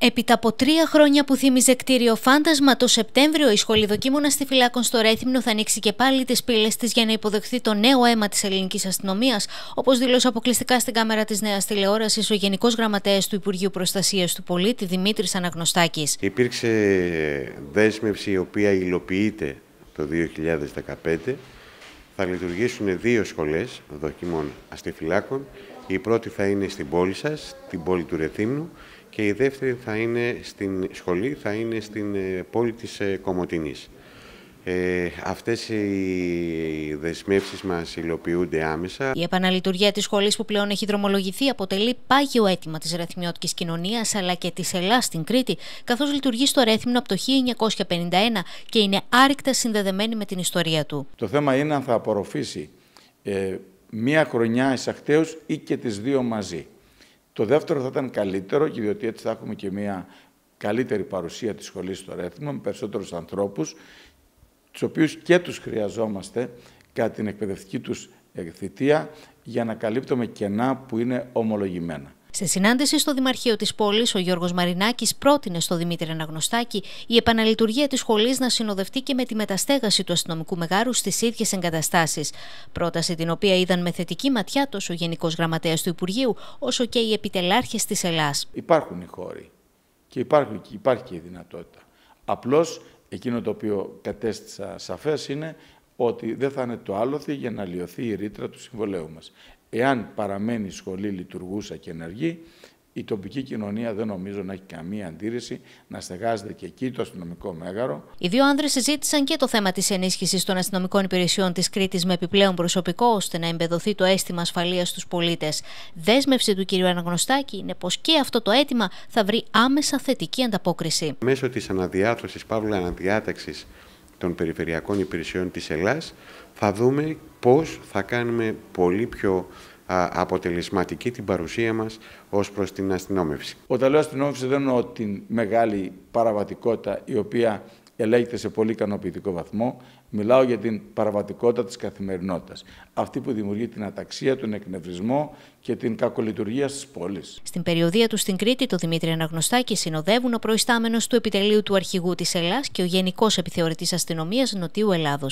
Έπειτα από τρία χρόνια που θύμιζε κτίριο φάντασμα, το Σεπτέμβριο η σχολή δοκίμωνας στη φυλάκων στο Ρέθυμνο θα ανοίξει και πάλι τις πύλες της για να υποδεχθεί το νέο αίμα της ελληνικής αστυνομίας, όπως δήλωσε αποκλειστικά στην κάμερα της νέας τηλεόρασης ο Γενικός Γραμματέας του Υπουργείου Προστασίας του Πολίτη, Δημήτρης Αναγνωστάκης. Υπήρξε δέσμευση η οποία υλοποιείται το 2015. Θα λειτουργήσουν δύο σχολές δοκιμών αστιφυλάκων. Η πρώτη θα είναι στην πόλη σας, την πόλη του Ρεθύμνου και η δεύτερη θα είναι στην σχολή, θα είναι στην ε, πόλη της ε, Κομωτινής. Ε, αυτές οι δεσμεύσεις μας υλοποιούνται άμεσα. Η επαναλειτουργία της σχολής που πλέον έχει δρομολογηθεί αποτελεί πάγιο αίτημα της ρεθμιώτικης κοινωνίας αλλά και της Ελλάς στην Κρήτη καθώς λειτουργεί στο ρέθμινο από το 1951 και είναι άρρηκτα συνδεδεμένη με την ιστορία του. Το θέμα είναι αν θα απορροφήσει ε, μία χρονιά εισακτέως ή και τις δύο μαζί. Το δεύτερο θα ήταν καλύτερο, και διότι έτσι θα έχουμε και μια καλύτερη παρουσία της σχολής στο Ρέθμο, με περισσότερους ανθρώπους, τους οποίους και τους χρειαζόμαστε κατά την εκπαιδευτική τους θητεία, για να καλύπτουμε κενά που είναι ομολογημένα. Σε συνάντηση στο Δημαρχείο της πόλης, ο Γιώργος Μαρινάκης πρότεινε στο Δημήτρη Αναγνωστάκη η επαναλειτουργία της σχολής να συνοδευτεί και με τη μεταστέγαση του αστυνομικού μεγάρου στις ίδιες εγκαταστάσεις. Πρόταση την οποία είδαν με θετική ματιά τόσο ο Γενικός Γραμματέας του Υπουργείου, όσο και οι επιτελάρχες της Ελλάς. Υπάρχουν οι χώροι και υπάρχει, υπάρχει και η δυνατότητα. Απλώς εκείνο το οποίο κατέστησα σαφές είναι ότι δεν θα είναι το άλοθη για να λιωθεί η ρήτρα του συμβολέου μας. Εάν παραμένει η σχολή λειτουργούσα και ενεργή, η τοπική κοινωνία δεν νομίζω να έχει καμία αντίρρηση να στεγάζεται και εκεί το αστυνομικό μέγαρο. Οι δύο άνδρες συζήτησαν και το θέμα της ενίσχυσης των αστυνομικών υπηρεσιών της Κρήτης με επιπλέον προσωπικό, ώστε να εμπεδοθεί το αίσθημα ασφαλείας στους πολίτες. Δέσμευση του κ. Αναγνωστάκη είναι πως και αυτό το αίτημα θα βρει άμεσα θετική ανταπόκριση. Μέσω της αναδιάρθρωση, παύλα αναδιάταξη των περιφερειακών υπηρεσιών της Ελλάς, θα δούμε πώς θα κάνουμε πολύ πιο αποτελεσματική την παρουσία μας ως προς την αστυνόμευση. Όταν λέω αστυνόμευσης δεν εννοώ την μεγάλη παραβατικότητα η οποία ελέγχεται σε πολύ ικανοποιητικό βαθμό. Μιλάω για την παραβατικότητα της καθημερινότητας. Αυτή που δημιουργεί την αταξία, τον εκνευρισμό και την κακολειτουργία τη πόλη. Στην περιοδία του στην Κρήτη, το Δημήτρη Αναγνωστάκη συνοδεύουν ο προϊστάμενος του επιτελείου του αρχηγού της Ελλάς και ο Γενικός Επιθεωρητής αστυνομίας Νοτιού Ελλάδος.